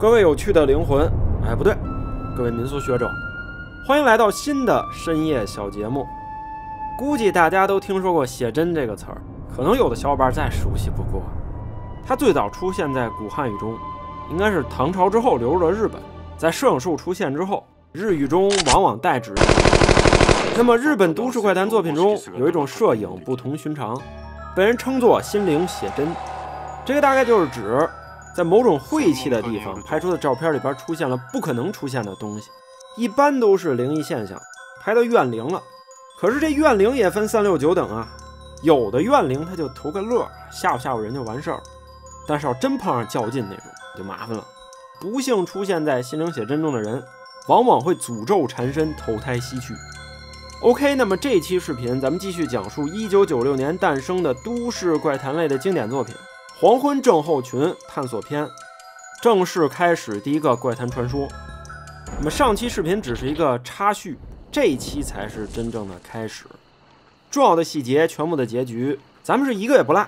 各位有趣的灵魂，哎，不对，各位民俗学者，欢迎来到新的深夜小节目。估计大家都听说过“写真”这个词儿，可能有的小伙伴再熟悉不过。它最早出现在古汉语中，应该是唐朝之后流入了日本。在摄影术出现之后，日语中往往代指。那么，日本都市怪谈作品中有一种摄影不同寻常，被人称作“心灵写真”，这个大概就是指。在某种晦气的地方拍出的照片里边出现了不可能出现的东西，一般都是灵异现象，拍到怨灵了。可是这怨灵也分三六九等啊，有的怨灵他就图个乐，吓唬吓唬人就完事儿。但是要真碰上较劲那种，就麻烦了。不幸出现在心灵写真中的人，往往会诅咒缠身，投胎西去。OK，那么这期视频咱们继续讲述1996年诞生的都市怪谈类的经典作品。黄昏症候群探索篇正式开始，第一个怪谈传说。我们上期视频只是一个插叙，这一期才是真正的开始。重要的细节，全部的结局，咱们是一个也不落。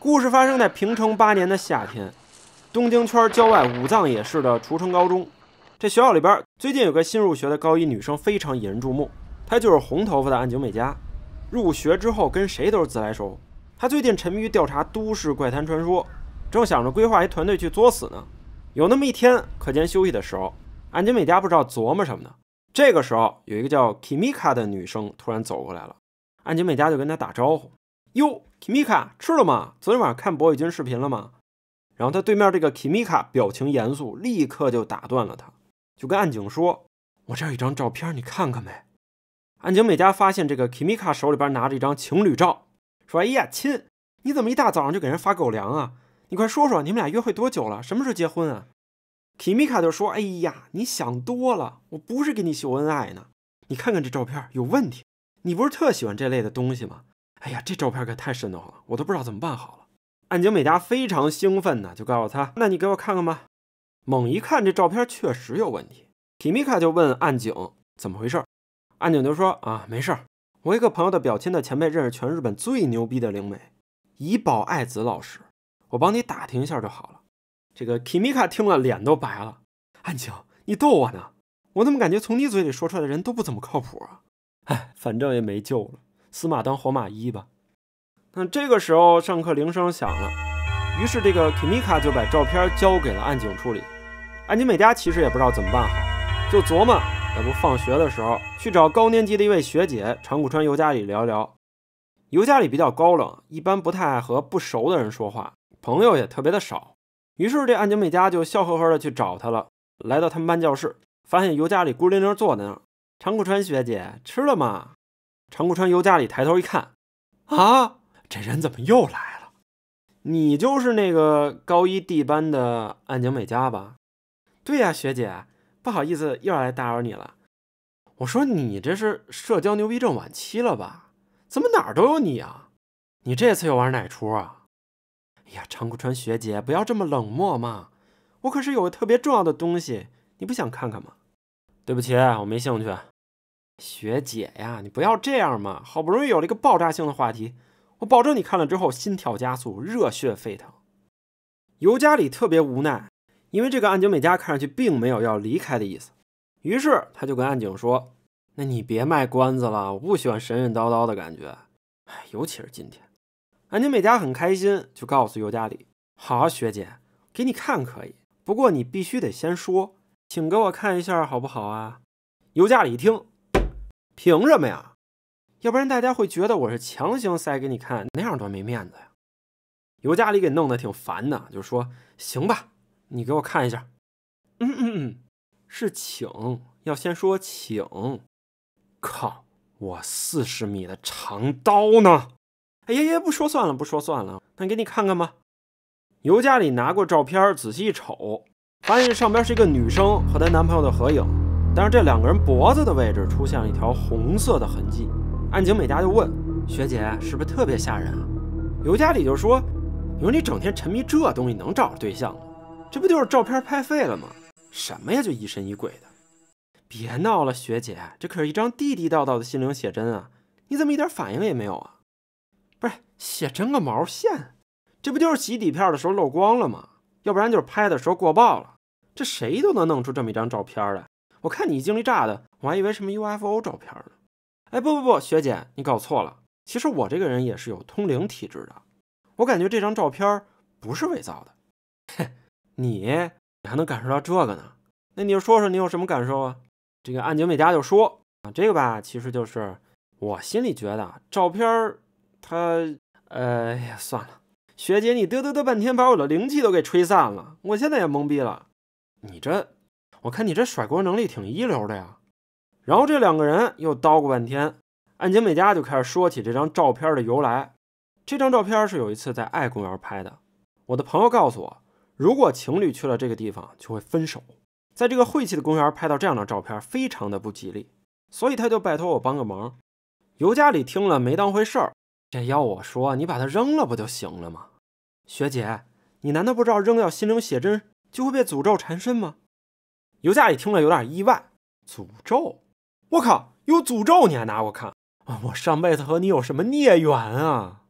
故事发生在平成八年的夏天，东京圈郊外武藏野市的雏城高中。这学校里边，最近有个新入学的高一女生非常引人注目，她就是红头发的安井美佳。入学之后，跟谁都是自来熟。他最近沉迷于调查都市怪谈传说，正想着规划一团队去作死呢。有那么一天，课间休息的时候，安井美嘉不知道琢磨什么呢。这个时候，有一个叫 Kimika 的女生突然走过来了，安井美嘉就跟他打招呼：“哟，Kimika，吃了吗？昨天晚上看博宇君视频了吗？”然后他对面这个 Kimika 表情严肃，立刻就打断了他，就跟暗井说：“我这儿有一张照片，你看看呗。”暗井美嘉发现这个 Kimika 手里边拿着一张情侣照。说哎呀亲，你怎么一大早上就给人发狗粮啊？你快说说你们俩约会多久了？什么时候结婚啊？提米卡就说哎呀，你想多了，我不是给你秀恩爱呢。你看看这照片有问题，你不是特喜欢这类的东西吗？哎呀，这照片可太瘆得慌了，我都不知道怎么办好了。暗井美嘉非常兴奋呢，就告诉他，那你给我看看吧。猛一看这照片确实有问题，提米卡就问暗井怎么回事，暗井就说啊没事儿。我一个朋友的表亲的前辈认识全日本最牛逼的灵媒，怡宝爱子老师，我帮你打听一下就好了。这个 KIMIKA 听了脸都白了，暗警，你逗我呢？我怎么感觉从你嘴里说出来的人都不怎么靠谱啊？哎，反正也没救了，死马当活马医吧。那这个时候上课铃声响了，于是这个 KIMIKA 就把照片交给了暗警处理。安警美嘉其实也不知道怎么办好，就琢磨。要不放学的时候去找高年级的一位学姐长谷川尤加里聊聊。尤加里比较高冷，一般不太爱和不熟的人说话，朋友也特别的少。于是这岸井美佳就笑呵呵的去找他了。来到他们班教室，发现尤加里孤零零坐在那儿。长谷川学姐，吃了吗？长谷川尤加里抬头一看，啊，这人怎么又来了？你就是那个高一 D 班的岸井美佳吧？对呀，学姐。不好意思，又要来打扰你了。我说你这是社交牛逼症晚期了吧？怎么哪儿都有你啊？你这次又玩哪出啊？哎呀，长谷川学姐，不要这么冷漠嘛！我可是有个特别重要的东西，你不想看看吗？对不起，我没兴趣。学姐呀，你不要这样嘛！好不容易有了一个爆炸性的话题，我保证你看了之后心跳加速，热血沸腾。尤加里特别无奈。因为这个暗井美嘉看上去并没有要离开的意思，于是他就跟暗井说：“那你别卖关子了，我不喜欢神神叨叨的感觉，哎，尤其是今天。”安井美嘉很开心，就告诉尤加里：“好，学姐，给你看可以，不过你必须得先说，请给我看一下好不好啊？”尤加里一听，凭什么呀？要不然大家会觉得我是强行塞给你看，那样多没面子呀？尤加里给弄得挺烦的，就说：“行吧。”你给我看一下，嗯嗯嗯，是请，要先说请。靠，我四十米的长刀呢？哎呀呀，不说算了，不说算了。那给你看看吧。尤加里拿过照片，仔细一瞅，发现上边是一个女生和她男朋友的合影，但是这两个人脖子的位置出现了一条红色的痕迹。岸井美嘉就问学姐，是不是特别吓人啊？尤加里就说，你说你整天沉迷这东西，能找着对象吗？这不就是照片拍废了吗？什么呀，就疑神疑鬼的，别闹了，学姐，这可是一张地地道道的心灵写真啊！你怎么一点反应也没有啊？不是写真个毛线，这不就是洗底片的时候漏光了吗？要不然就是拍的时候过曝了。这谁都能弄出这么一张照片来，我看你精力炸的，我还以为什么 UFO 照片呢。哎，不不不，学姐，你搞错了，其实我这个人也是有通灵体质的，我感觉这张照片不是伪造的，哼。你你还能感受到这个呢？那你就说说你有什么感受啊？这个暗井美佳就说啊，这个吧，其实就是我心里觉得照片儿，他，哎呀，算了，学姐你嘚嘚嘚半天，把我的灵气都给吹散了。我现在也懵逼了。你这，我看你这甩锅能力挺一流的呀。然后这两个人又叨咕半天，暗井美佳就开始说起这张照片的由来。这张照片是有一次在爱公园拍的，我的朋友告诉我。如果情侣去了这个地方就会分手，在这个晦气的公园拍到这样的照片非常的不吉利，所以他就拜托我帮个忙。尤加里听了没当回事儿，这要我说，你把它扔了不就行了吗？学姐，你难道不知道扔掉心灵写真就会被诅咒缠身吗？尤加里听了有点意外，诅咒？我靠，有诅咒你还拿我看啊？我上辈子和你有什么孽缘啊？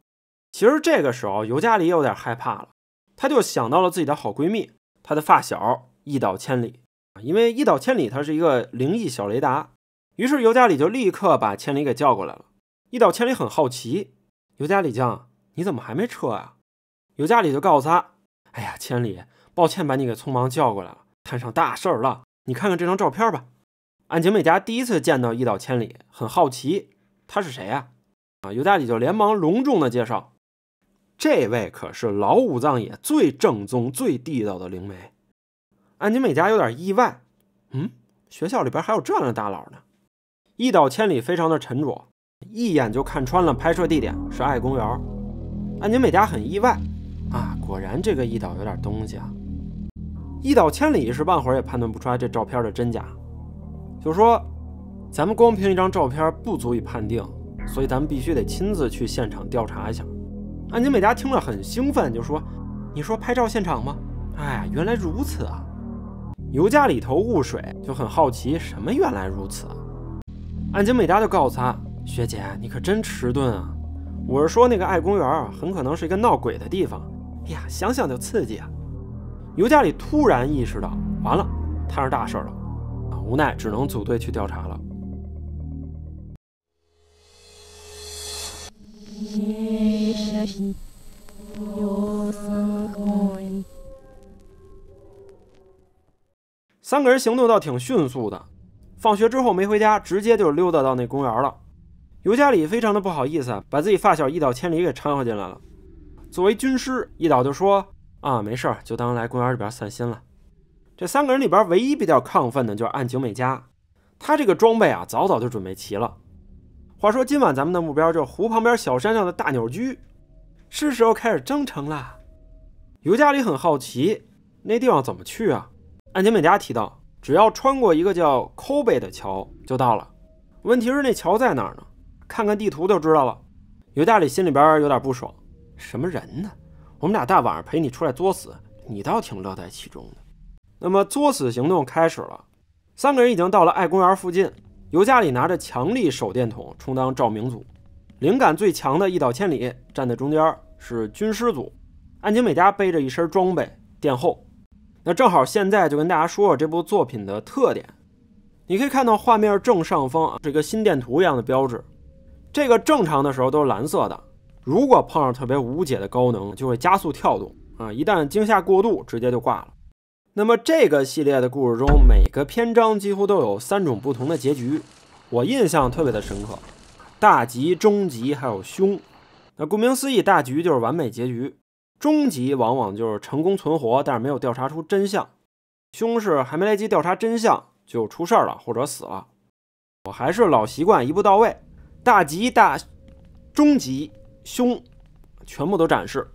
其实这个时候尤加里有点害怕了。她就想到了自己的好闺蜜，她的发小一岛千里啊，因为一岛千里她是一个灵异小雷达，于是尤加里就立刻把千里给叫过来了。一岛千里很好奇，尤加里讲你怎么还没撤啊？尤加里就告诉他，哎呀千里，抱歉把你给匆忙叫过来了，摊上大事儿了。你看看这张照片吧。安井美嘉第一次见到一岛千里，很好奇他是谁呀？啊，尤加里就连忙隆重的介绍。这位可是老五藏野最正宗、最地道的灵媒，安井美佳有点意外。嗯，学校里边还有这样的大佬呢。一岛千里非常的沉着，一眼就看穿了拍摄地点是爱公园。安井美佳很意外，啊，果然这个一岛有点东西啊。一岛千里一时半会儿也判断不出来这照片的真假，就说咱们光凭一张照片不足以判定，所以咱们必须得亲自去现场调查一下。安井美嘉听了很兴奋，就说：“你说拍照现场吗？哎，原来如此啊！”尤加里头雾水，就很好奇，什么原来如此？安井美嘉就告诉他：“学姐，你可真迟钝啊！我是说那个爱公园很可能是一个闹鬼的地方。哎呀，想想就刺激啊！”尤加里突然意识到，完了，摊上大事了！啊，无奈只能组队去调查了。三个人行动倒挺迅速的，放学之后没回家，直接就溜达到那公园了。尤加里非常的不好意思，把自己发小一岛千里给掺和进来了。作为军师，一岛就说：“啊，没事儿，就当来公园里边散心了。”这三个人里边，唯一比较亢奋的，就是岸井美佳。他这个装备啊，早早就准备齐了。话说今晚咱们的目标就是湖旁边小山上的大鸟居，是时候开始征程了。尤加里很好奇那地方怎么去啊？安杰美加提到，只要穿过一个叫 Kobe 的桥就到了。问题是那桥在哪儿呢？看看地图就知道了。尤加里心里边有点不爽，什么人呢？我们俩大晚上陪你出来作死，你倒挺乐在其中的。那么作死行动开始了，三个人已经到了爱公园附近。尤加里拿着强力手电筒充当照明组，灵感最强的一岛千里站在中间，是军师组，安井美嘉背着一身装备殿后。那正好，现在就跟大家说说这部作品的特点。你可以看到画面正上方啊，这个心电图一样的标志，这个正常的时候都是蓝色的，如果碰上特别无解的高能，就会加速跳动啊，一旦惊吓过度，直接就挂了。那么这个系列的故事中，每个篇章几乎都有三种不同的结局，我印象特别的深刻。大吉、中吉，还有凶。那顾名思义，大吉就是完美结局，中吉往往就是成功存活，但是没有调查出真相。凶是还没来及调查真相就出事儿了，或者死了。我还是老习惯，一步到位，大吉、大中吉、凶，全部都展示。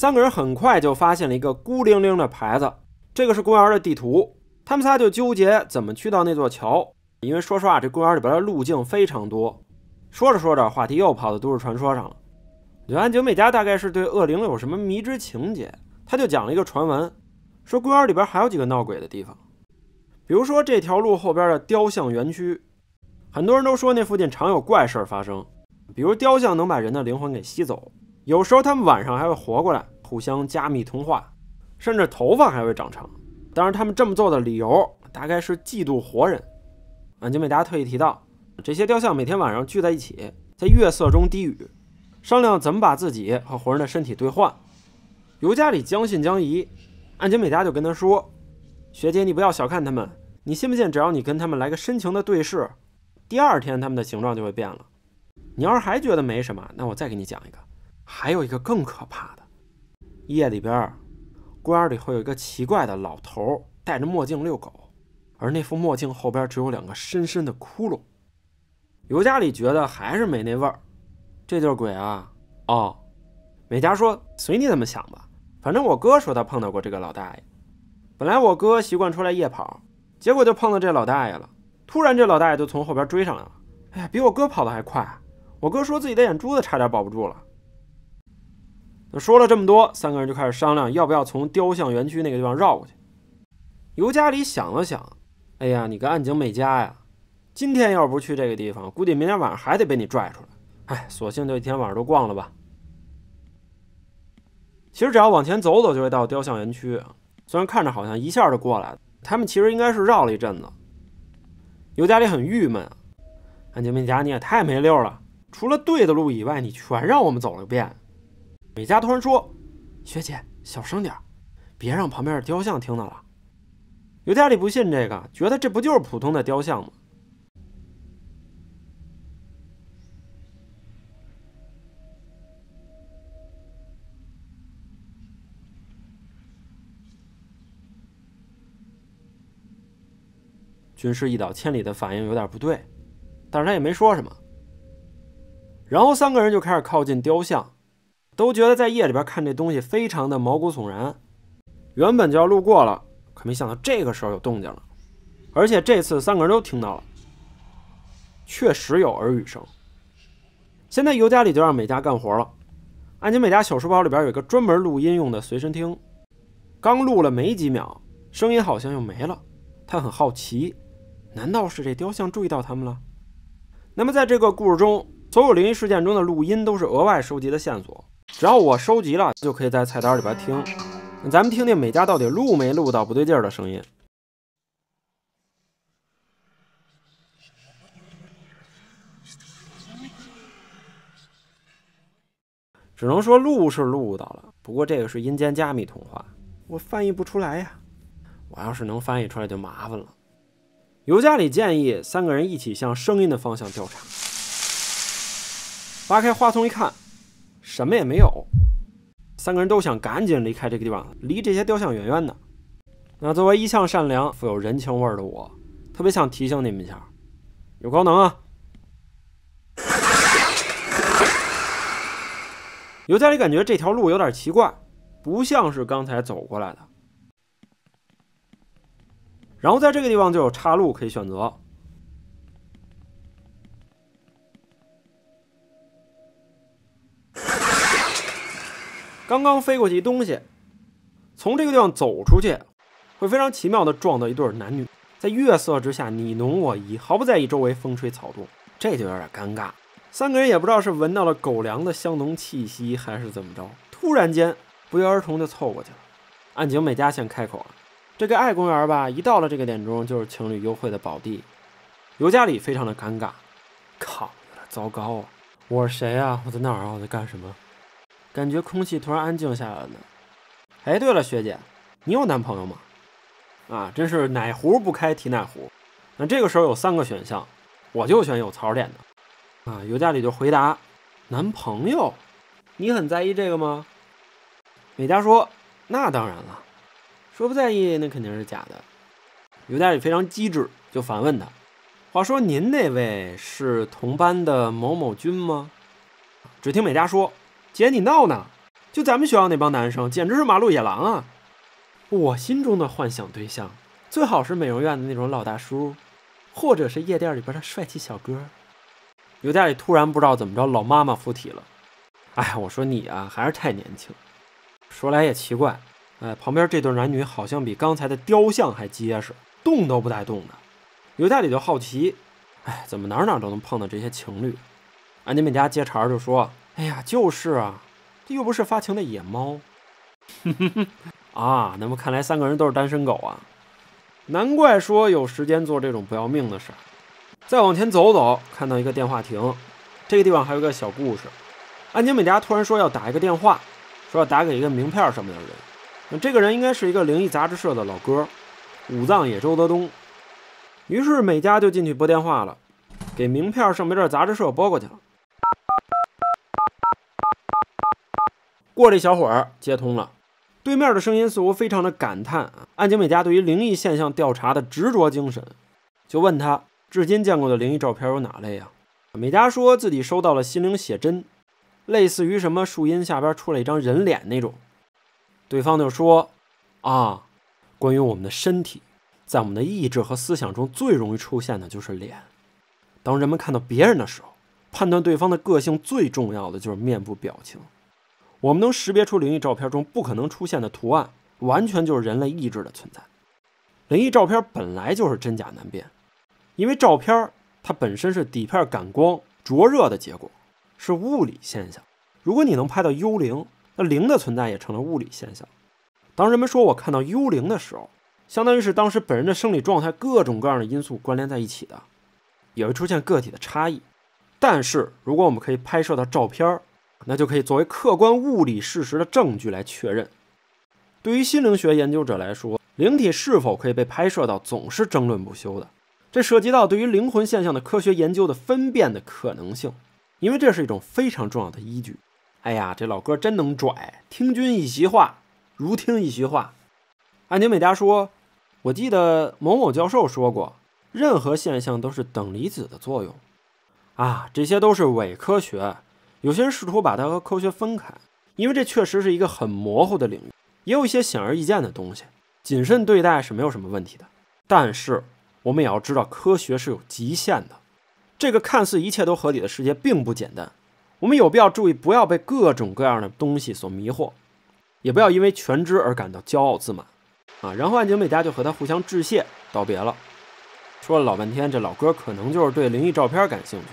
三个人很快就发现了一个孤零零的牌子，这个是公园的地图。他们仨就纠结怎么去到那座桥，因为说实话，这公园里边的路径非常多。说着说着，话题又跑到都市传说上了。柳安井美佳大概是对恶灵有什么迷之情结，他就讲了一个传闻，说公园里边还有几个闹鬼的地方，比如说这条路后边的雕像园区，很多人都说那附近常有怪事儿发生，比如雕像能把人的灵魂给吸走。有时候他们晚上还会活过来，互相加密通话，甚至头发还会长长。当然，他们这么做的理由大概是嫉妒活人。安杰美达特意提到，这些雕像每天晚上聚在一起，在月色中低语，商量怎么把自己和活人的身体对换。尤加里将信将疑，安杰美达就跟他说：“学姐，你不要小看他们，你信不信？只要你跟他们来个深情的对视，第二天他们的形状就会变了。你要是还觉得没什么，那我再给你讲一个。”还有一个更可怕的，夜里边，公园里会有一个奇怪的老头戴着墨镜遛狗，而那副墨镜后边只有两个深深的窟窿。尤加里觉得还是没那味儿，这就是鬼啊！哦，美嘉说：“随你怎么想吧，反正我哥说他碰到过这个老大爷。本来我哥习惯出来夜跑，结果就碰到这老大爷了。突然这老大爷就从后边追上来了，哎呀，比我哥跑得还快！我哥说自己的眼珠子差点保不住了。”那说了这么多，三个人就开始商量要不要从雕像园区那个地方绕过去。尤加里想了想，哎呀，你个暗井美佳呀，今天要不去这个地方，估计明天晚上还得被你拽出来。哎，索性就一天晚上都逛了吧。其实只要往前走走，就会到雕像园区。虽然看着好像一下就过来，了，他们其实应该是绕了一阵子。尤加里很郁闷，啊，安井美佳你也太没溜了，除了对的路以外，你全让我们走了个遍。美嘉突然说：“学姐，小声点别让旁边的雕像听到了。”尤加里不信这个，觉得这不就是普通的雕像吗？军师一倒千里的反应有点不对，但是他也没说什么。然后三个人就开始靠近雕像。都觉得在夜里边看这东西非常的毛骨悚然。原本就要路过了，可没想到这个时候有动静了，而且这次三个人都听到了，确实有耳语声。现在尤加里就让美嘉干活了。安吉美嘉小书包里边有一个专门录音用的随身听，刚录了没几秒，声音好像又没了。他很好奇，难道是这雕像注意到他们了？那么在这个故事中，所有灵异事件中的录音都是额外收集的线索。只要我收集了，就可以在菜单里边听。咱们听听美嘉到底录没录到不对劲儿的声音？只能说录是录到了，不过这个是阴间加密通话，我翻译不出来呀。我要是能翻译出来就麻烦了。尤加里建议三个人一起向声音的方向调查。扒开花筒一看。什么也没有，三个人都想赶紧离开这个地方，离这些雕像远远的。那作为一向善良、富有人情味儿的我，特别想提醒你们一下，有高能啊！尤加里感觉这条路有点奇怪，不像是刚才走过来的。然后在这个地方就有岔路可以选择。刚刚飞过去一东西，从这个地方走出去，会非常奇妙的撞到一对男女，在月色之下你侬我依，毫不在意周围风吹草动，这就有点尴尬。三个人也不知道是闻到了狗粮的香浓气息，还是怎么着，突然间不约而同就凑过去了。暗井美佳先开口了：“这个爱公园吧，一到了这个点钟就是情侣幽会的宝地。尤加里非常的尴尬，靠，糟糕啊，我是谁啊？我在哪儿啊？我在干什么？感觉空气突然安静下来了。哎，对了，学姐，你有男朋友吗？啊，真是哪壶不开提哪壶。那这个时候有三个选项，我就选有槽点的。啊，尤加里就回答：“男朋友，你很在意这个吗？”美嘉说：“那当然了。”说不在意那肯定是假的。尤加里非常机智，就反问他：“话说您那位是同班的某某君吗？”只听美嘉说。姐，你闹呢？就咱们学校那帮男生，简直是马路野狼啊！我心中的幻想对象，最好是美容院的那种老大叔，或者是夜店里边的帅气小哥。尤店里突然不知道怎么着，老妈妈附体了。哎，我说你啊，还是太年轻。说来也奇怪，哎，旁边这对男女好像比刚才的雕像还结实，动都不带动的。尤店里就好奇，哎，怎么哪哪都能碰到这些情侣？安妮们家接茬就说。哎呀，就是啊，这又不是发情的野猫，啊，那么看来三个人都是单身狗啊，难怪说有时间做这种不要命的事儿。再往前走走，看到一个电话亭，这个地方还有个小故事。安井美佳突然说要打一个电话，说要打给一个名片上面的人，那这个人应该是一个灵异杂志社的老哥，武藏野周德东。于是美佳就进去拨电话了，给名片上面这杂志社拨过去了。过一小会儿接通了，对面的声音似乎非常的感叹啊。安井美佳对于灵异现象调查的执着精神，就问他至今见过的灵异照片有哪类啊？美嘉说自己收到了心灵写真，类似于什么树荫下边出来一张人脸那种。对方就说啊，关于我们的身体，在我们的意志和思想中最容易出现的就是脸。当人们看到别人的时候，判断对方的个性最重要的就是面部表情。我们能识别出灵异照片中不可能出现的图案，完全就是人类意志的存在。灵异照片本来就是真假难辨，因为照片它本身是底片感光灼热的结果，是物理现象。如果你能拍到幽灵，那灵的存在也成了物理现象。当人们说我看到幽灵的时候，相当于是当时本人的生理状态各种各样的因素关联在一起的，也会出现个体的差异。但是，如果我们可以拍摄到照片儿。那就可以作为客观物理事实的证据来确认。对于心灵学研究者来说，灵体是否可以被拍摄到，总是争论不休的。这涉及到对于灵魂现象的科学研究的分辨的可能性，因为这是一种非常重要的依据。哎呀，这老哥真能拽，听君一席话，如听一席话。安宁美嘉说：“我记得某某教授说过，任何现象都是等离子的作用啊，这些都是伪科学。”有些人试图把它和科学分开，因为这确实是一个很模糊的领域，也有一些显而易见的东西，谨慎对待是没有什么问题的。但是我们也要知道科学是有极限的，这个看似一切都合理的世界并不简单，我们有必要注意不要被各种各样的东西所迷惑，也不要因为全知而感到骄傲自满。啊，然后岸井美嘉就和他互相致谢道别了，说了老半天，这老哥可能就是对灵异照片感兴趣。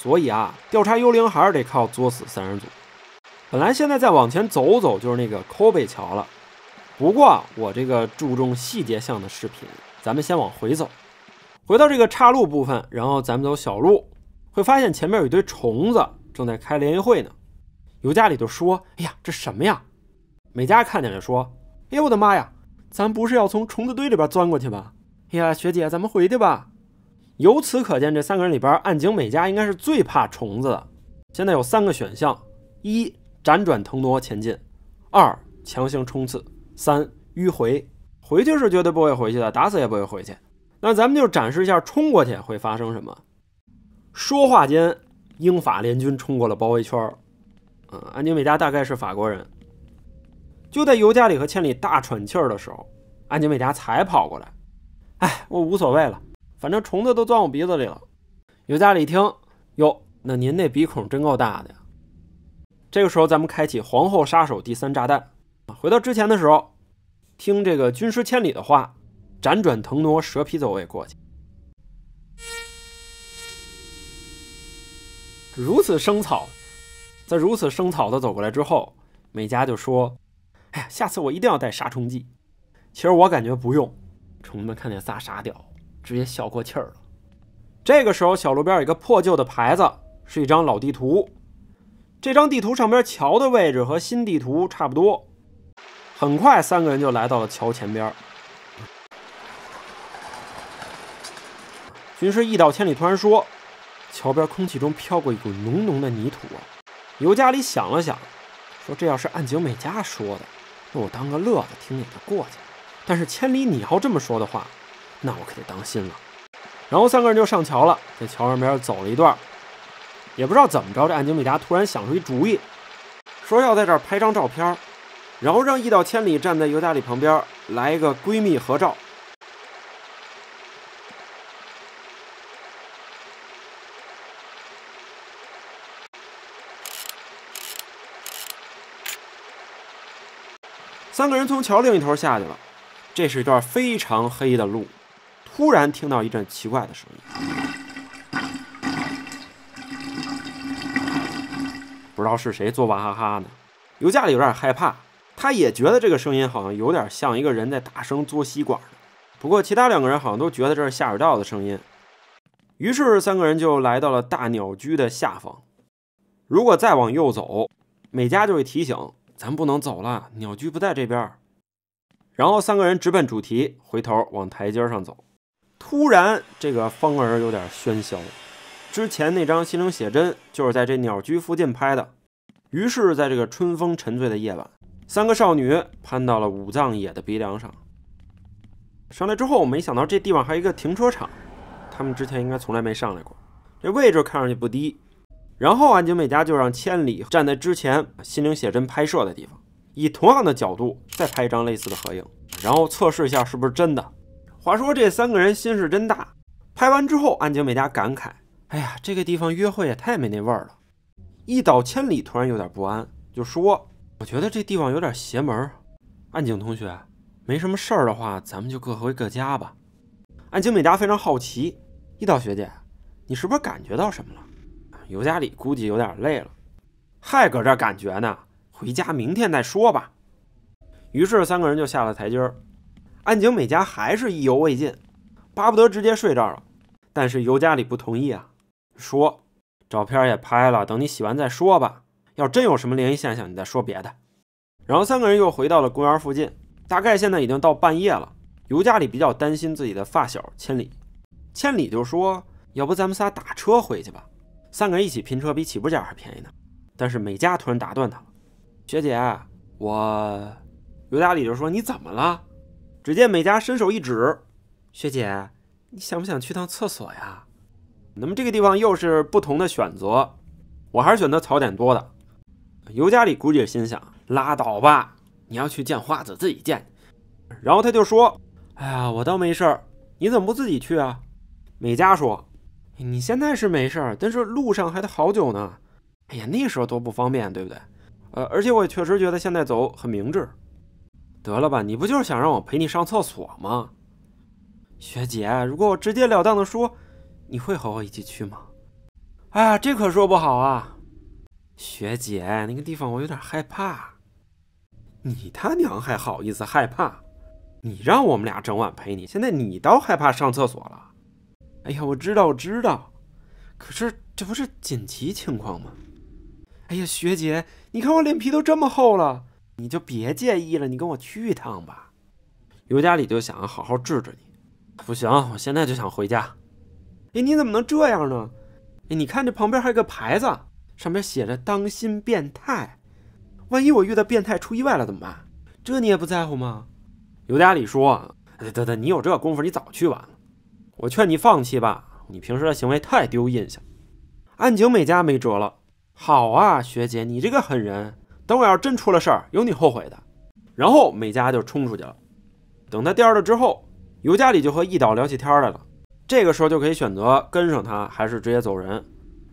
所以啊，调查幽灵还是得靠作死三人组。本来现在再往前走走就是那个 Kobe 桥了，不过我这个注重细节向的视频，咱们先往回走，回到这个岔路部分，然后咱们走小路，会发现前面有一堆虫子正在开联谊会呢。尤加里就说：“哎呀，这什么呀？”美嘉看见了说：“哎呦我的妈呀，咱不是要从虫子堆里边钻过去吗？”哎呀，学姐，咱们回去吧。由此可见，这三个人里边，暗井美嘉应该是最怕虫子的。现在有三个选项：一，辗转腾挪前进；二，强行冲刺；三，迂回。回去是绝对不会回去的，打死也不会回去。那咱们就展示一下冲过去会发生什么。说话间，英法联军冲过了包围圈。嗯，安井美嘉大概是法国人。就在尤加里和千里大喘气儿的时候，安井美嘉才跑过来。哎，我无所谓了。反正虫子都钻我鼻子里了，尤加里一听哟，那您那鼻孔真够大的呀！这个时候咱们开启皇后杀手第三炸弹啊！回到之前的时候，听这个军师千里的话，辗转腾挪蛇皮走位过去。如此生草，在如此生草的走过来之后，美嘉就说：“哎呀，下次我一定要带杀虫剂。”其实我感觉不用，虫子看见仨傻屌。直接笑过气儿了。这个时候，小路边有一个破旧的牌子，是一张老地图。这张地图上边桥的位置和新地图差不多。很快，三个人就来到了桥前边。军师一到千里突然说：“桥边空气中飘过一股浓浓的泥土。”啊。尤加里想了想，说：“这要是按井美嘉说的，那我当个乐子听也就过去了。但是千里，你要这么说的话……”那我可得当心了。然后三个人就上桥了，在桥上边走了一段，也不知道怎么着，这暗井美达突然想出一主意，说要在这儿拍张照片，然后让一到千里站在尤加利旁边来一个闺蜜合照。三个人从桥另一头下去了，这是一段非常黑的路。突然听到一阵奇怪的声音，不知道是谁做娃哈哈呢？尤加里有点害怕，他也觉得这个声音好像有点像一个人在大声嘬吸管。不过其他两个人好像都觉得这是下水道的声音，于是三个人就来到了大鸟居的下方。如果再往右走，美嘉就会提醒咱不能走了，鸟居不在这边。然后三个人直奔主题，回头往台阶上走。突然，这个风儿有点喧嚣。之前那张心灵写真就是在这鸟居附近拍的。于是，在这个春风沉醉的夜晚，三个少女攀到了武藏野的鼻梁上。上来之后，没想到这地方还有一个停车场，他们之前应该从来没上来过。这位置看上去不低。然后，安井美佳就让千里站在之前心灵写真拍摄的地方，以同样的角度再拍一张类似的合影，然后测试一下是不是真的。话说这三个人心是真大，拍完之后，安井美佳感慨：“哎呀，这个地方约会也太没那味儿了。”一岛千里突然有点不安，就说：“我觉得这地方有点邪门儿。”暗井同学没什么事儿的话，咱们就各回各家吧。安井美佳非常好奇，一岛学姐，你是不是感觉到什么了？尤加里估计有点累了，还搁这儿感觉呢？回家明天再说吧。于是三个人就下了台阶儿。安井美佳还是意犹未尽，巴不得直接睡这儿了。但是尤加里不同意啊，说照片也拍了，等你洗完再说吧。要真有什么灵异现象，你再说别的。然后三个人又回到了公园附近，大概现在已经到半夜了。尤加里比较担心自己的发小千里，千里就说：“要不咱们仨打车回去吧？三个人一起拼车比起步价还便宜呢。”但是美嘉突然打断他了：“学姐，我……”尤加里就说：“你怎么了？”只见美嘉伸手一指，学姐，你想不想去趟厕所呀？那么这个地方又是不同的选择，我还是选择槽点多的。尤加里估计也心想拉倒吧，你要去见花子自己见。然后他就说：“哎呀，我倒没事儿，你怎么不自己去啊？”美嘉说：“你现在是没事儿，但是路上还得好久呢。哎呀，那时候多不方便，对不对？呃，而且我确实觉得现在走很明智。”得了吧，你不就是想让我陪你上厕所吗？学姐，如果我直截了当的说，你会和我一起去吗？哎呀，这可说不好啊。学姐，那个地方我有点害怕。你他娘还好意思害怕？你让我们俩整晚陪你，现在你倒害怕上厕所了。哎呀，我知道我知道，可是这不是紧急情况吗？哎呀，学姐，你看我脸皮都这么厚了。你就别介意了，你跟我去一趟吧。尤加里就想好好治治你，不行，我现在就想回家。哎，你怎么能这样呢？哎，你看这旁边还有个牌子，上面写着“当心变态”，万一我遇到变态出意外了怎么办？这你也不在乎吗？尤加里说：“哎，得得，你有这个功夫，你早去晚了。我劝你放弃吧，你平时的行为太丢印象。”岸井美嘉没辙了。好啊，学姐，你这个狠人。等我要真出了事儿，有你后悔的。然后美嘉就冲出去了。等他颠了之后，尤加里就和一岛聊起天来了。这个时候就可以选择跟上他，还是直接走人。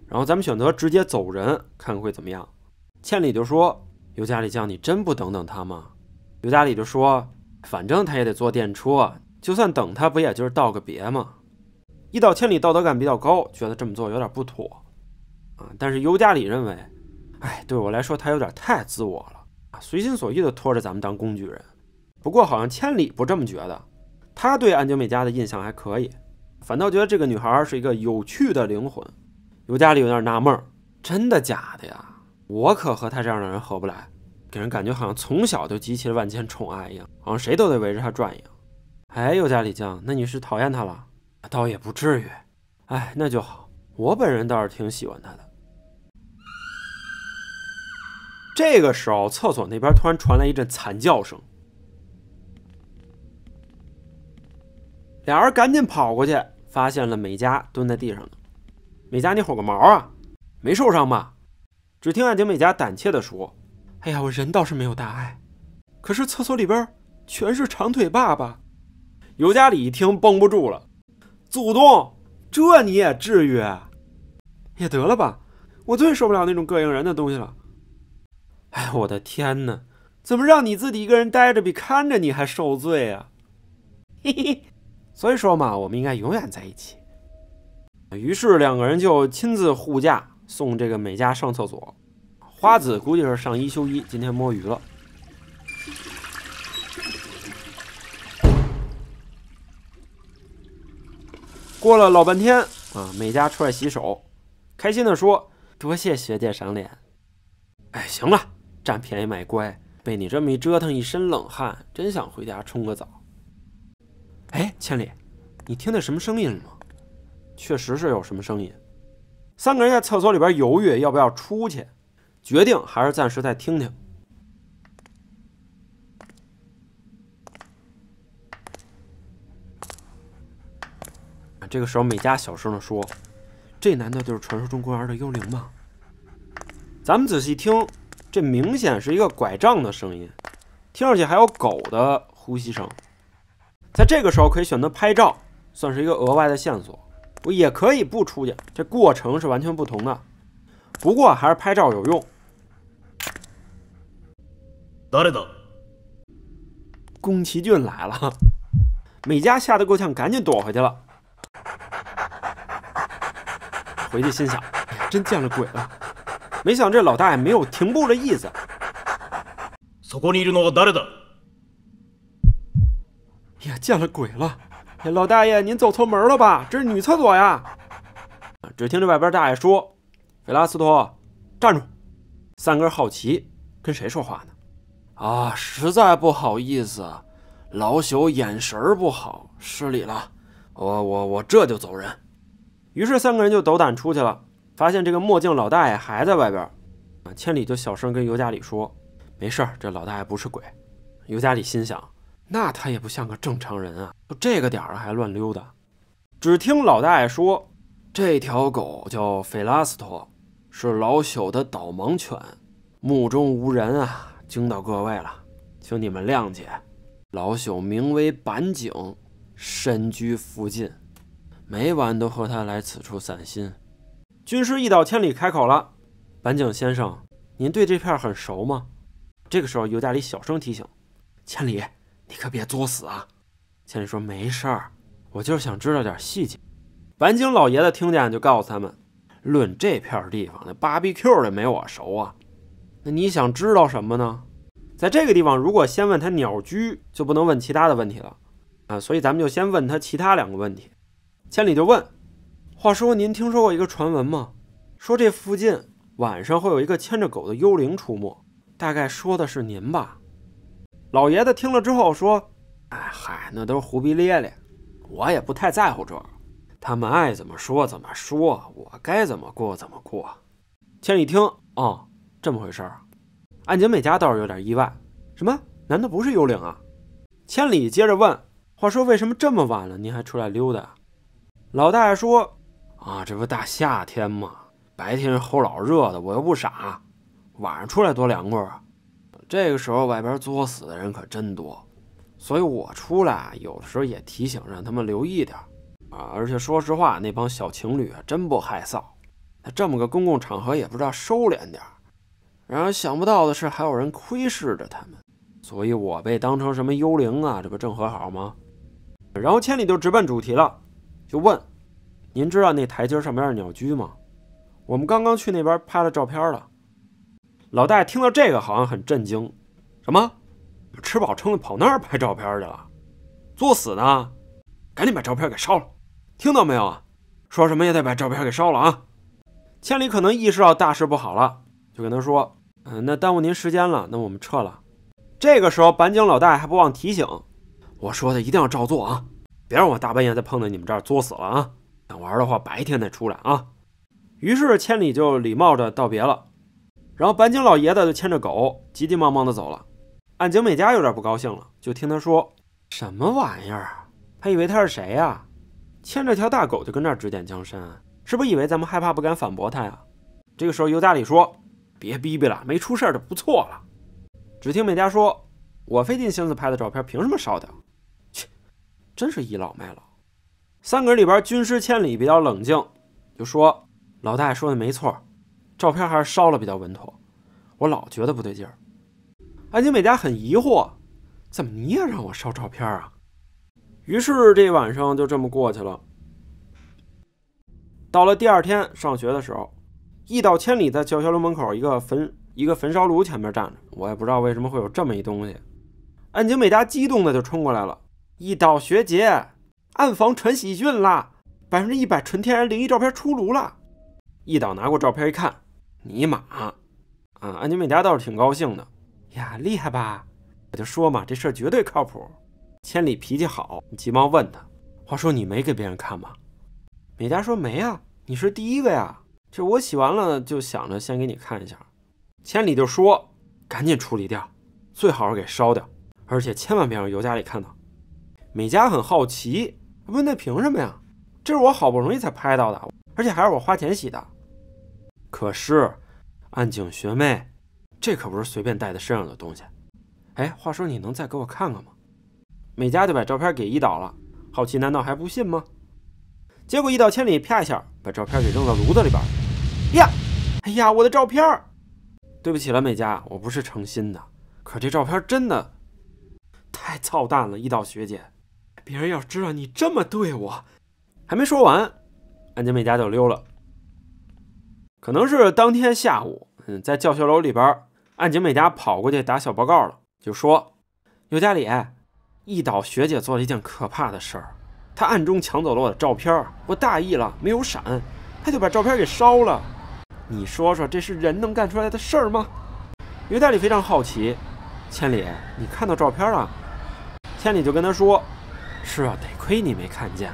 然后咱们选择直接走人，看会怎么样。千里就说：“尤加里，叫你真不等等他吗？”尤加里就说：“反正他也得坐电车，就算等他，不也就是道个别吗？”一岛千里道德感比较高，觉得这么做有点不妥啊。但是尤加里认为。哎，对我来说，他有点太自我了啊，随心所欲的拖着咱们当工具人。不过好像千里不这么觉得，他对安久美家的印象还可以，反倒觉得这个女孩是一个有趣的灵魂。尤加里有点纳闷儿，真的假的呀？我可和他这样的人合不来，给人感觉好像从小就集齐了万千宠爱一样，好像谁都得围着他转一样。哎，尤加里酱，那你是讨厌他了？倒也不至于。哎，那就好，我本人倒是挺喜欢他的。这个时候，厕所那边突然传来一阵惨叫声，俩人赶紧跑过去，发现了美嘉蹲在地上。美嘉，你火个毛啊？没受伤吧？只听暗井美嘉胆怯的说：“哎呀，我人倒是没有大碍，可是厕所里边全是长腿爸爸。”尤加里一听绷不住了：“祖宗，这你也至于？也得了吧，我最受不了那种膈应人的东西了。”哎，我的天哪！怎么让你自己一个人待着，比看着你还受罪啊？嘿嘿，所以说嘛，我们应该永远在一起。于是两个人就亲自护驾，送这个美嘉上厕所。花子估计是上一休一，今天摸鱼了。过了老半天啊，美嘉出来洗手，开心的说：“多谢学姐赏脸。”哎，行了。占便宜卖乖，被你这么一折腾，一身冷汗，真想回家冲个澡。哎，千里，你听见什么声音了吗？确实是有什么声音。三个人在厕所里边犹豫要不要出去，决定还是暂时再听听。这个时候，美嘉小声的说：“这难道就是传说中公园的幽灵吗？”咱们仔细听。这明显是一个拐杖的声音，听上去还有狗的呼吸声。在这个时候可以选择拍照，算是一个额外的线索。我也可以不出去，这过程是完全不同的。不过还是拍照有用。得得宫崎骏来了，美嘉吓得够呛，赶紧躲回去了。回去心想，哎呀，真见了鬼了。没想这老大爷没有停步的意思。そこにいるのは誰だ？呀，见了鬼了！老大爷，您走错门了吧？这是女厕所呀！只听这外边大爷说：“维拉斯托，站住！”三根好奇，跟谁说话呢？啊，实在不好意思，老朽眼神不好，失礼了。我、我、我这就走人。于是三个人就斗胆出去了。发现这个墨镜老大爷还在外边，啊，千里就小声跟尤加里说：“没事儿，这老大爷不是鬼。”尤加里心想：“那他也不像个正常人啊，都这个点儿了还乱溜达。”只听老大爷说：“这条狗叫费拉斯托，是老朽的导盲犬，目中无人啊，惊到各位了，请你们谅解。老朽名为板井，身居附近，每晚都和他来此处散心。”军师一到，千里开口了：“板井先生，您对这片很熟吗？”这个时候，尤加里小声提醒：“千里，你可别作死啊！”千里说：“没事儿，我就是想知道点细节。”板井老爷子听见就告诉他们：“论这片地方，那 B 比 Q 的没我熟啊。那你想知道什么呢？在这个地方，如果先问他鸟居，就不能问其他的问题了啊。所以咱们就先问他其他两个问题。千里就问。”话说，您听说过一个传闻吗？说这附近晚上会有一个牵着狗的幽灵出没，大概说的是您吧。老爷子听了之后说：“哎嗨，那都是胡逼咧咧，我也不太在乎这他们爱怎么说怎么说，我该怎么过怎么过。”千里一听，哦，这么回事儿。安井美嘉倒是有点意外：“什么？难道不是幽灵啊？”千里接着问：“话说，为什么这么晚了您还出来溜达？”老大爷说。啊，这不大夏天吗？白天这候老热的，我又不傻，晚上出来多凉快啊。这个时候外边作死的人可真多，所以我出来有的时候也提醒让他们留意点啊。而且说实话，那帮小情侣真不害臊，那这么个公共场合也不知道收敛点。然而想不到的是，还有人窥视着他们，所以我被当成什么幽灵啊？这不正合好吗？然后千里就直奔主题了，就问。您知道那台阶上面的鸟居吗？我们刚刚去那边拍了照片了。老大听到这个好像很震惊，什么？吃饱撑的跑那儿拍照片去了？作死呢？赶紧把照片给烧了，听到没有？说什么也得把照片给烧了啊！千里可能意识到大事不好了，就跟他说：“嗯，那耽误您时间了，那我们撤了。”这个时候，板井老大还不忘提醒：“我说的一定要照做啊，别让我大半夜再碰到你们这儿作死了啊！”等玩的话，白天再出来啊。于是千里就礼貌着道别了，然后板井老爷子就牵着狗急急忙忙的走了。岸井美嘉有点不高兴了，就听他说：“什么玩意儿？还以为他是谁呀？牵着条大狗就跟这儿指点江山，是不是以为咱们害怕不敢反驳他呀？”这个时候尤大里说：“别逼逼了，没出事就不错了。”只听美嘉说：“我费尽心思拍的照片，凭什么烧掉？切，真是倚老卖老。”三格里边，军师千里比较冷静，就说：“老大爷说的没错，照片还是烧了比较稳妥。”我老觉得不对劲儿。安井美嘉很疑惑：“怎么你也让我烧照片啊？”于是这一晚上就这么过去了。到了第二天上学的时候，一刀千里在教学楼门口一个焚一个焚烧炉前面站着，我也不知道为什么会有这么一东西。安井美嘉激动的就冲过来了：“一刀学姐！”暗房传喜讯啦，百分之一百纯天然灵异照片出炉了。一导拿过照片一看，尼玛！啊，安妮美嘉倒是挺高兴的呀，厉害吧？我就说嘛，这事儿绝对靠谱。千里脾气好，急忙问他，话说你没给别人看吗？美嘉说没啊，你是第一个呀。这我洗完了就想着先给你看一下。千里就说，赶紧处理掉，最好是给烧掉，而且千万别让尤加里看到。美嘉很好奇。问那凭什么呀？这是我好不容易才拍到的，而且还是我花钱洗的。可是，暗井学妹，这可不是随便带在身上的东西。哎，话说你能再给我看看吗？美嘉就把照片给伊岛了，好奇难道还不信吗？结果伊岛千里啪一下把照片给扔到炉子里边呀，哎呀，我的照片！对不起了美嘉，我不是诚心的，可这照片真的太操蛋了，伊岛学姐。别人要知道你这么对我，还没说完，安井美佳就溜了。可能是当天下午，嗯，在教学楼里边，安井美佳跑过去打小报告了，就说：尤加里，一岛学姐做了一件可怕的事儿，她暗中抢走了我的照片，我大意了，没有闪，她就把照片给烧了。你说说，这是人能干出来的事儿吗？尤加里非常好奇，千里，你看到照片了？千里就跟他说。是啊，得亏你没看见，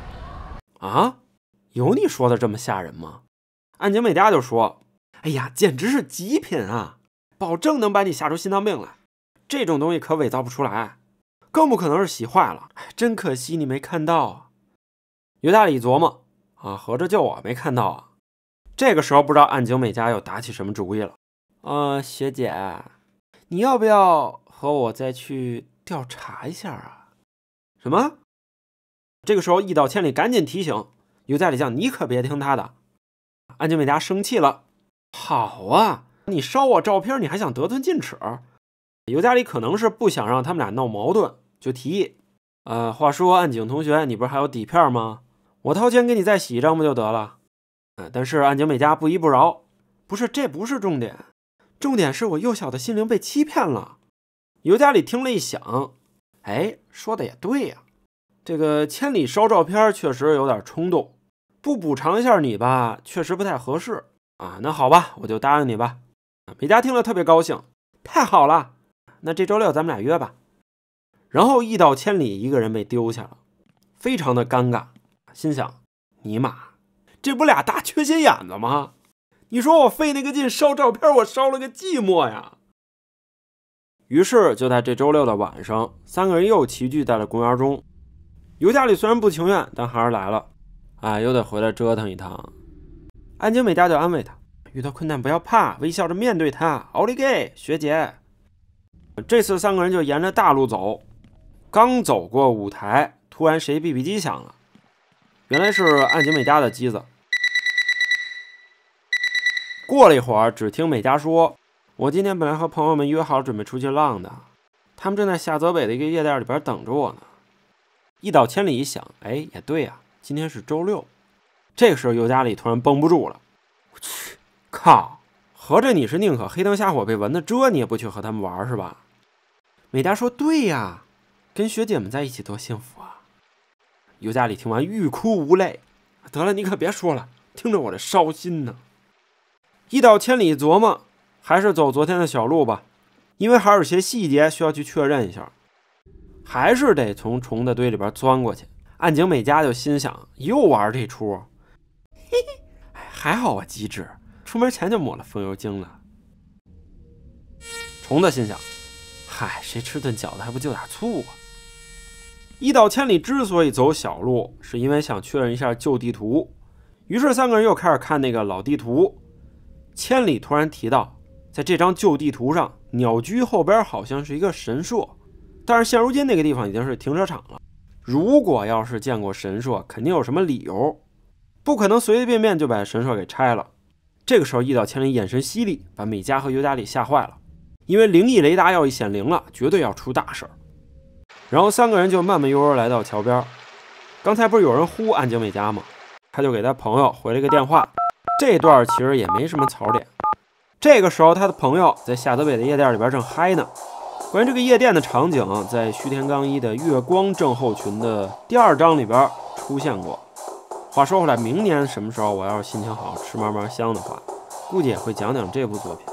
啊，有你说的这么吓人吗？暗井美佳就说：“哎呀，简直是极品啊，保证能把你吓出心脏病来。这种东西可伪造不出来，更不可能是洗坏了。真可惜你没看到啊。”于大里琢磨：“啊，合着就我没看到啊？”这个时候不知道暗井美佳又打起什么主意了。呃，学姐，你要不要和我再去调查一下啊？什么？这个时候，一到千里赶紧提醒尤加里：“将：“你可别听他的。”安井美佳生气了：“好啊，你烧我照片，你还想得寸进尺？”尤加里可能是不想让他们俩闹矛盾，就提议：“呃，话说，暗井同学，你不是还有底片吗？我掏钱给你再洗一张不就得了？”呃，但是安井美佳不依不饶：“不是，这不是重点，重点是我幼小的心灵被欺骗了。”尤加里听了一想：“哎，说的也对呀。”这个千里烧照片确实有点冲动，不补偿一下你吧，确实不太合适啊。那好吧，我就答应你吧。美嘉听了特别高兴，太好了，那这周六咱们俩约吧。然后易到千里一个人被丢下了，非常的尴尬，心想：尼玛，这不俩大缺心眼子吗？你说我费那个劲烧照片，我烧了个寂寞呀。于是就在这周六的晚上，三个人又齐聚在了公园中。尤加里虽然不情愿，但还是来了。哎，又得回来折腾一趟。安井美佳就安慰他：遇到困难不要怕，微笑着面对他。”奥利给，学姐！这次三个人就沿着大路走。刚走过舞台，突然谁 BB 机响了，原来是安井美佳的机子。过了一会儿，只听美佳说：“我今天本来和朋友们约好准备出去浪的，他们正在下泽北的一个夜店里边等着我呢。”一岛千里一想，哎，也对呀，今天是周六。这时候尤加里突然绷不住了，我去，靠！合着你是宁可黑灯瞎火被蚊子蛰，你也不去和他们玩是吧？美嘉说：“对呀，跟学姐们在一起多幸福啊！”尤加里听完欲哭无泪，得了，你可别说了，听着我这烧心呢。一岛千里琢磨，还是走昨天的小路吧，因为还有些细节需要去确认一下。还是得从虫子堆里边钻过去。暗井美佳就心想：又玩这出，嘿嘿，还好我机智，出门前就抹了风油精了。虫子心想：嗨，谁吃顿饺子还不就点醋啊？一岛千里之所以走小路，是因为想确认一下旧地图。于是三个人又开始看那个老地图。千里突然提到，在这张旧地图上，鸟居后边好像是一个神社。但是现如今那个地方已经是停车场了。如果要是见过神社，肯定有什么理由，不可能随随便便就把神社给拆了。这个时候，一道千里眼神犀利，把美嘉和尤加里吓坏了，因为灵异雷达要一显灵了，绝对要出大事儿。然后三个人就慢慢悠悠来到桥边。刚才不是有人呼安井美嘉吗？他就给他朋友回了一个电话。这段其实也没什么槽点。这个时候，他的朋友在夏德伟的夜店里边正嗨呢。关于这个夜店的场景，在虚天刚一的《月光症候群》的第二章里边出现过。话说回来，明年什么时候我要是心情好、吃嘛嘛香的话，估计也会讲讲这部作品。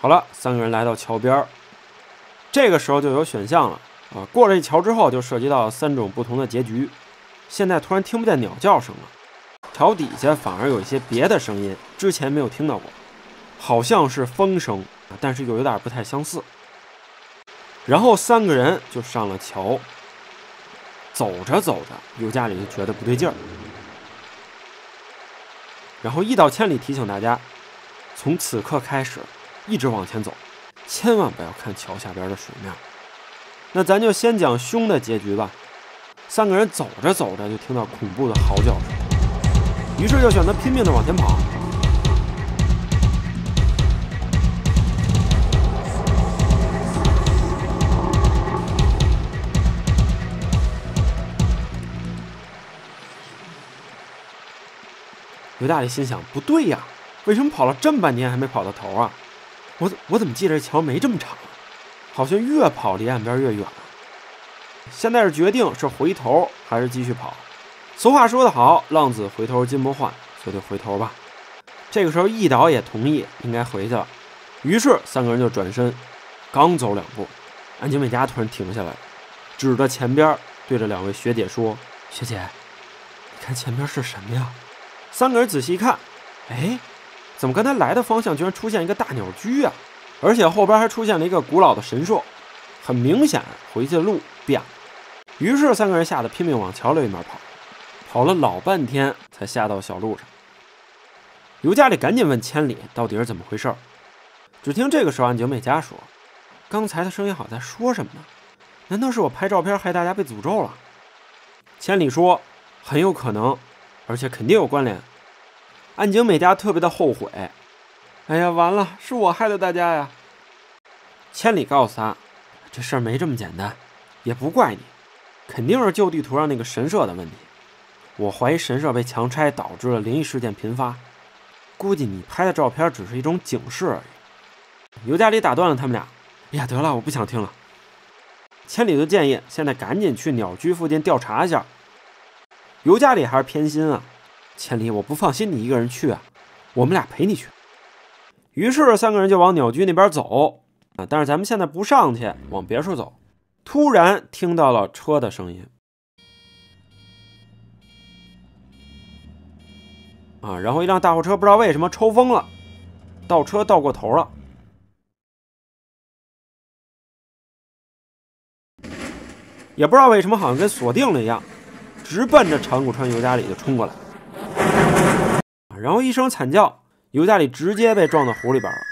好了，三个人来到桥边，这个时候就有选项了啊。过了这桥之后，就涉及到三种不同的结局。现在突然听不见鸟叫声了，桥底下反而有一些别的声音，之前没有听到过，好像是风声，但是又有点不太相似。然后三个人就上了桥，走着走着，尤加里就觉得不对劲儿。然后一到千里提醒大家，从此刻开始，一直往前走，千万不要看桥下边的水面。那咱就先讲凶的结局吧。三个人走着走着就听到恐怖的嚎叫声，于是就选择拼命的往前跑。刘大爷心想：“不对呀，为什么跑了这么半天还没跑到头啊？我我怎么记得桥没这么长？好像越跑离岸边越远了。现在是决定是回头还是继续跑？俗话说得好，浪子回头金不换，所以就回头吧。这个时候，易导也同意应该回去了。于是三个人就转身，刚走两步，安吉美佳突然停下来，指着前边，对着两位学姐说：‘学姐，你看前边是什么呀？’”三个人仔细一看，哎，怎么刚才来的方向居然出现一个大鸟居啊？而且后边还出现了一个古老的神兽，很明显回去的路变了。于是三个人吓得拼命往桥里面跑，跑了老半天才下到小路上。尤加里赶紧问千里到底是怎么回事儿。只听这个时候安久美佳说：“刚才的声音好像在说什么呢？难道是我拍照片害大家被诅咒了？”千里说：“很有可能。”而且肯定有关联，安井美佳特别的后悔。哎呀，完了，是我害了大家呀！千里告诉他，这事儿没这么简单，也不怪你，肯定是旧地图上那个神社的问题。我怀疑神社被强拆导致了灵异事件频发，估计你拍的照片只是一种警示而已。尤加里打断了他们俩。哎呀，得了，我不想听了。千里的建议现在赶紧去鸟居附近调查一下。尤加里还是偏心啊，千里，我不放心你一个人去啊，我们俩陪你去。于是三个人就往鸟居那边走啊，但是咱们现在不上去，往别处走。突然听到了车的声音啊，然后一辆大货车不知道为什么抽风了，倒车倒过头了，也不知道为什么，好像跟锁定了一样。直奔着长谷川尤加里就冲过来，然后一声惨叫，尤加里直接被撞到湖里边了。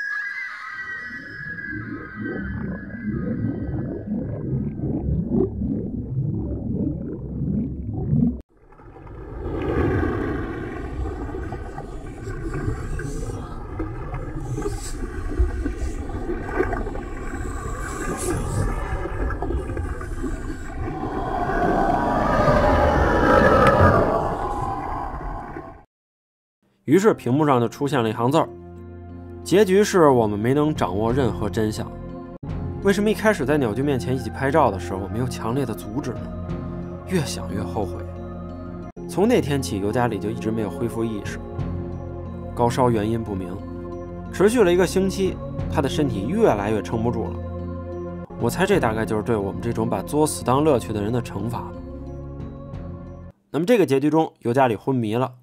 于是屏幕上就出现了一行字儿：“结局是我们没能掌握任何真相。为什么一开始在鸟居面前一起拍照的时候，我没有强烈的阻止呢？越想越后悔。从那天起，尤加里就一直没有恢复意识，高烧原因不明，持续了一个星期，他的身体越来越撑不住了。我猜这大概就是对我们这种把作死当乐趣的人的惩罚那么这个结局中，尤加里昏迷了。”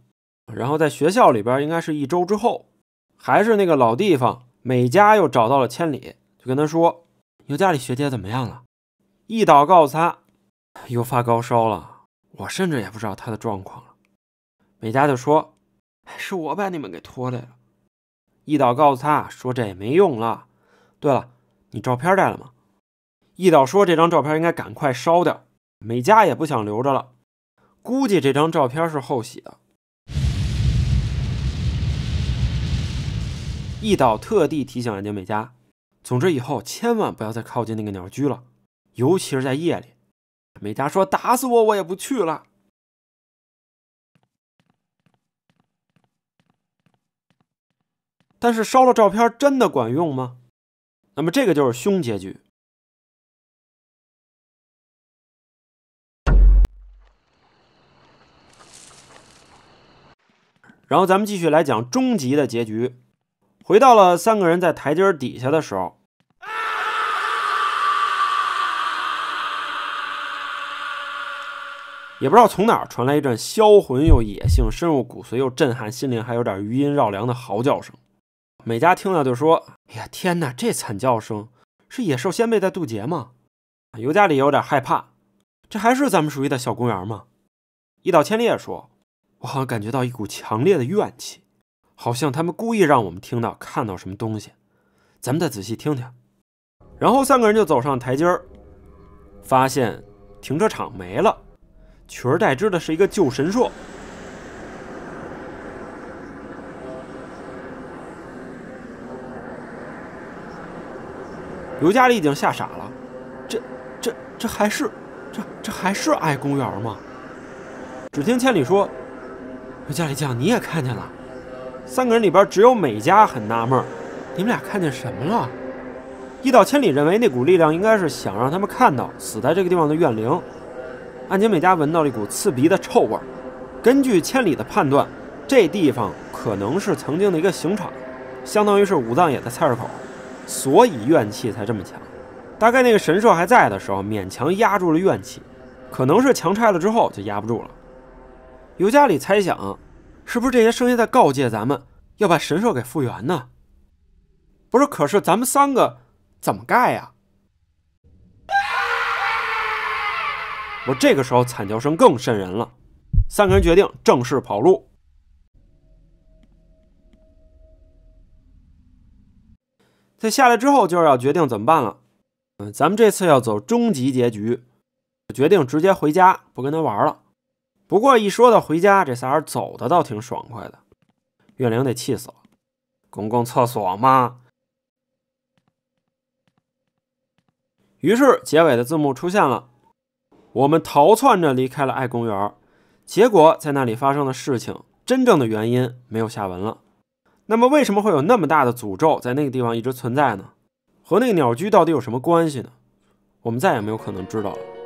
然后在学校里边，应该是一周之后，还是那个老地方。美嘉又找到了千里，就跟他说：“你家里学姐怎么样了？”一岛告诉他：“又发高烧了。”我甚至也不知道他的状况了。美嘉就说：“是我把你们给拖累了。”一岛告诉他说：“这也没用了。”对了，你照片带了吗？一岛说：“这张照片应该赶快烧掉。”美嘉也不想留着了，估计这张照片是后洗的。一岛特地提醒眼镜美嘉，总之以后千万不要再靠近那个鸟居了，尤其是在夜里。美嘉说：“打死我，我也不去了。”但是烧了照片真的管用吗？那么这个就是凶结局。然后咱们继续来讲终极的结局。回到了三个人在台阶底下的时候，也不知道从哪儿传来一阵销魂又野性、深入骨髓又震撼心灵、还有点余音绕梁的嚎叫声。美嘉听了就说：“哎呀，天哪！这惨叫声是野兽先辈在渡劫吗？”尤加里有点害怕：“这还是咱们熟悉的小公园吗？”伊岛千烈说：“我好像感觉到一股强烈的怨气。”好像他们故意让我们听到、看到什么东西，咱们再仔细听听。然后三个人就走上台阶儿，发现停车场没了，取而代之的是一个旧神社。尤加利已经吓傻了，这、这、这还是、这、这还是爱公园吗？只听千里说：“尤加利酱，你也看见了。”三个人里边，只有美嘉很纳闷，你们俩看见什么了？一岛千里认为那股力量应该是想让他们看到死在这个地方的怨灵。安井美嘉闻到了一股刺鼻的臭味。根据千里的判断，这地方可能是曾经的一个刑场，相当于是武藏野的菜市口，所以怨气才这么强。大概那个神社还在的时候，勉强压住了怨气，可能是强拆了之后就压不住了。尤加里猜想。是不是这些声音在告诫咱们要把神兽给复原呢？不是，可是咱们三个怎么盖呀？我这个时候惨叫声更瘆人了。三个人决定正式跑路。在下来之后，就是要决定怎么办了。嗯，咱们这次要走终极结局，决定直接回家，不跟他玩了。不过一说到回家，这仨人走的倒挺爽快的，月灵得气死了，公共厕所吗？于是结尾的字幕出现了，我们逃窜着离开了爱公园，结果在那里发生的事情，真正的原因没有下文了。那么为什么会有那么大的诅咒在那个地方一直存在呢？和那个鸟居到底有什么关系呢？我们再也没有可能知道了。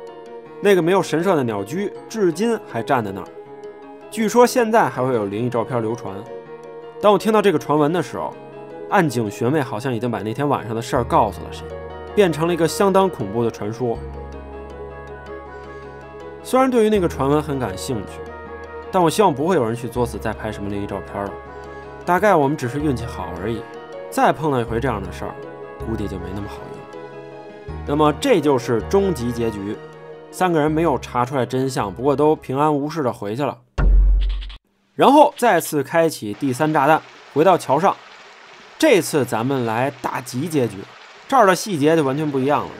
那个没有神社的鸟居至今还站在那儿，据说现在还会有灵异照片流传。当我听到这个传闻的时候，暗井学妹好像已经把那天晚上的事儿告诉了谁，变成了一个相当恐怖的传说。虽然对于那个传闻很感兴趣，但我希望不会有人去作死再拍什么灵异照片了。大概我们只是运气好而已，再碰到一回这样的事儿，估计就没那么好运。那么，这就是终极结局。三个人没有查出来真相，不过都平安无事的回去了。然后再次开启第三炸弹，回到桥上。这次咱们来大吉结局，这儿的细节就完全不一样了。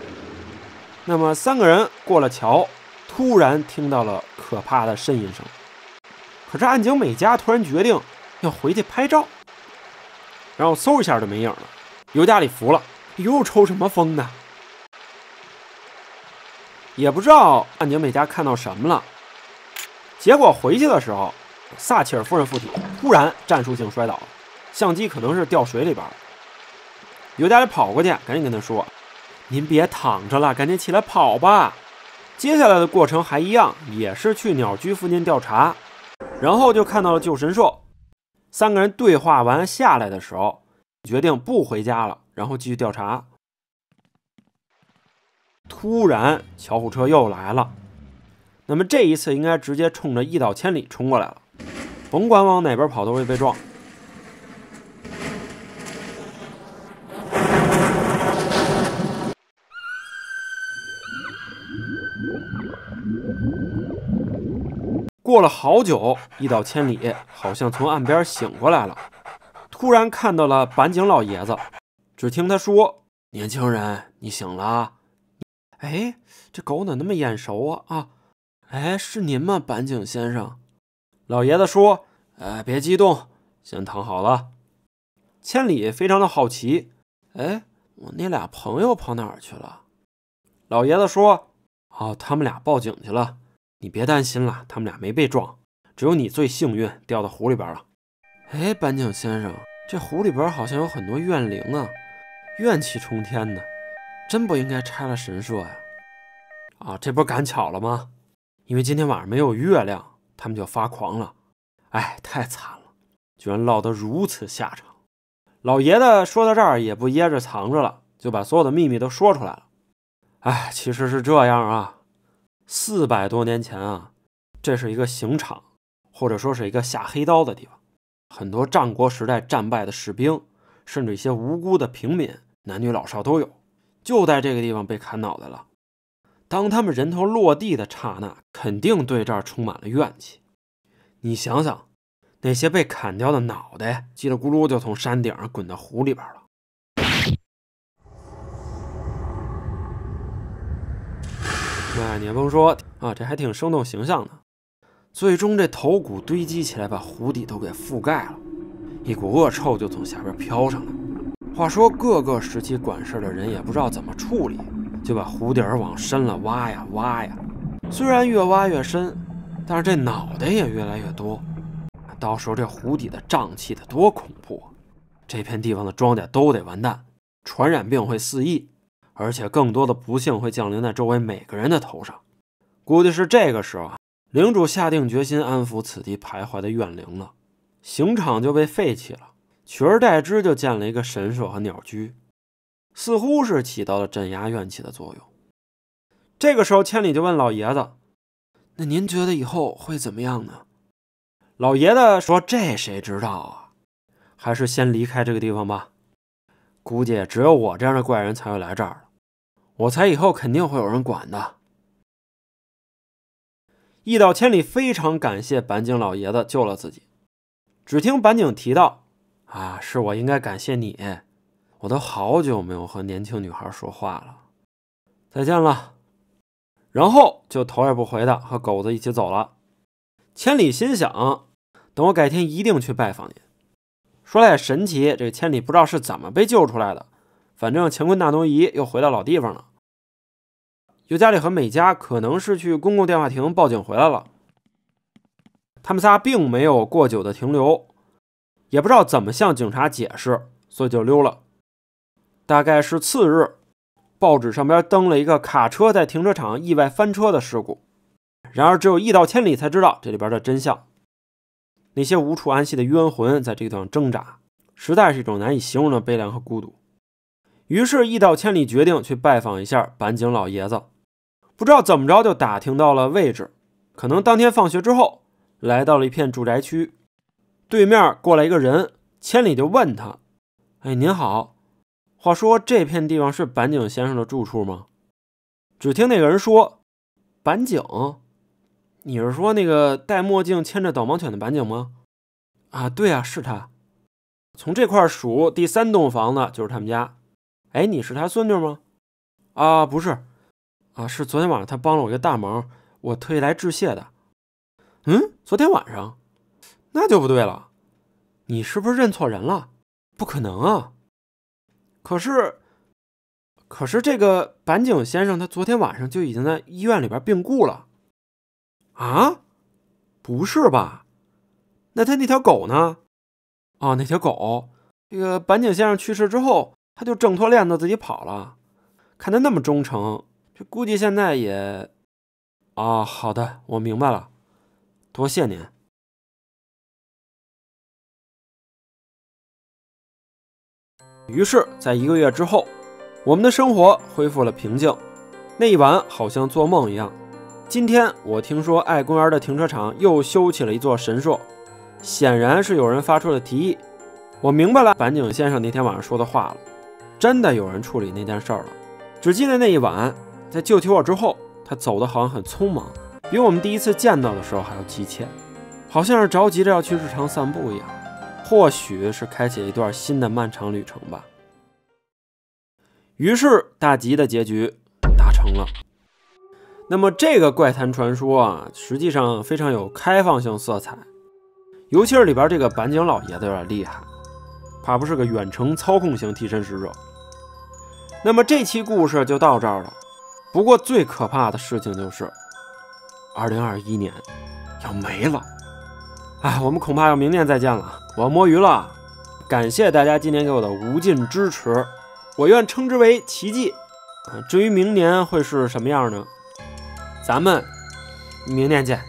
那么三个人过了桥，突然听到了可怕的呻吟声。可是暗井美嘉突然决定要回去拍照，然后嗖一下就没影了。尤加里服了，又抽什么风呢？也不知道按钮美加看到什么了，结果回去的时候，萨切尔夫人附体，忽然战术性摔倒，相机可能是掉水里边了。尤加里跑过去，赶紧跟他说：“您别躺着了，赶紧起来跑吧。”接下来的过程还一样，也是去鸟居附近调查，然后就看到了救神兽。三个人对话完下来的时候，决定不回家了，然后继续调查。突然，小虎车又来了。那么这一次应该直接冲着一岛千里冲过来了，甭管往哪边跑都会被撞。过了好久，一到千里好像从岸边醒过来了，突然看到了板井老爷子。只听他说：“年轻人，你醒了。”哎，这狗哪那么眼熟啊啊！哎，是您吗，板井先生？老爷子说：“哎，别激动，先躺好了。”千里非常的好奇。哎，我那俩朋友跑哪儿去了？老爷子说：“哦，他们俩报警去了。你别担心了，他们俩没被撞，只有你最幸运掉到湖里边了。”哎，板井先生，这湖里边好像有很多怨灵啊，怨气冲天的。真不应该拆了神社呀！啊，这不赶巧了吗？因为今天晚上没有月亮，他们就发狂了。哎，太惨了，居然落得如此下场。老爷子说到这儿也不掖着藏着了，就把所有的秘密都说出来了。哎，其实是这样啊，四百多年前啊，这是一个刑场，或者说是一个下黑刀的地方。很多战国时代战败的士兵，甚至一些无辜的平民，男女老少都有。就在这个地方被砍脑袋了。当他们人头落地的刹那，肯定对这儿充满了怨气。你想想，那些被砍掉的脑袋叽里咕噜就从山顶上滚到湖里边了。哎，你甭说啊，这还挺生动形象的。最终，这头骨堆积起来，把湖底都给覆盖了，一股恶臭就从下边飘上来。话说各个时期管事的人也不知道怎么处理，就把湖底儿往深了挖呀挖呀。虽然越挖越深，但是这脑袋也越来越多。到时候这湖底的瘴气得多恐怖！这片地方的庄稼都得完蛋，传染病会肆意，而且更多的不幸会降临在周围每个人的头上。估计是这个时候，啊，领主下定决心安抚此地徘徊的怨灵了，刑场就被废弃了。取而代之，就建了一个神社和鸟居，似乎是起到了镇压怨气的作用。这个时候，千里就问老爷子：“那您觉得以后会怎么样呢？”老爷子说：“这谁知道啊？还是先离开这个地方吧。估计只有我这样的怪人才会来这儿我猜以后肯定会有人管的。”一到千里非常感谢板井老爷子救了自己。只听板井提到。啊，是我应该感谢你，我都好久没有和年轻女孩说话了。再见了，然后就头也不回的和狗子一起走了。千里心想，等我改天一定去拜访您。说来也神奇，这个千里不知道是怎么被救出来的，反正乾坤大挪移又回到老地方了。尤加里和美嘉可能是去公共电话亭报警回来了，他们仨并没有过久的停留。也不知道怎么向警察解释，所以就溜了。大概是次日，报纸上边登了一个卡车在停车场意外翻车的事故。然而，只有易道千里才知道这里边的真相。那些无处安息的冤魂在这个地方挣扎，实在是一种难以形容的悲凉和孤独。于是，易道千里决定去拜访一下板井老爷子。不知道怎么着就打听到了位置，可能当天放学之后来到了一片住宅区。对面过来一个人，千里就问他：“哎，您好。话说这片地方是板井先生的住处吗？”只听那个人说：“板井，你是说那个戴墨镜牵着导盲犬的板井吗？”“啊，对啊，是他。从这块数第三栋房子就是他们家。哎，你是他孙女吗？”“啊，不是。啊，是昨天晚上他帮了我一个大忙，我特意来致谢的。嗯，昨天晚上。”那就不对了，你是不是认错人了？不可能啊！可是，可是这个板井先生他昨天晚上就已经在医院里边病故了啊？不是吧？那他那条狗呢？啊，那条狗，这个板井先生去世之后，他就挣脱链子自己跑了。看他那么忠诚，这估计现在也……啊，好的，我明白了，多谢您。于是，在一个月之后，我们的生活恢复了平静。那一晚好像做梦一样。今天我听说爱公园的停车场又修起了一座神树，显然是有人发出了提议。我明白了板井先生那天晚上说的话了，真的有人处理那件事了。只记得那一晚，在救起我之后，他走的好像很匆忙，比我们第一次见到的时候还要急切，好像是着急着要去日常散步一样。或许是开启一段新的漫长旅程吧。于是大吉的结局达成了。那么这个怪谈传说啊，实际上非常有开放性色彩，尤其是里边这个板井老爷子有点厉害，怕不是个远程操控型替身使者。那么这期故事就到这儿了。不过最可怕的事情就是，2021年要没了。哎，我们恐怕要明年再见了。我要摸鱼了，感谢大家今年给我的无尽支持，我愿称之为奇迹。至于明年会是什么样呢？咱们明年见。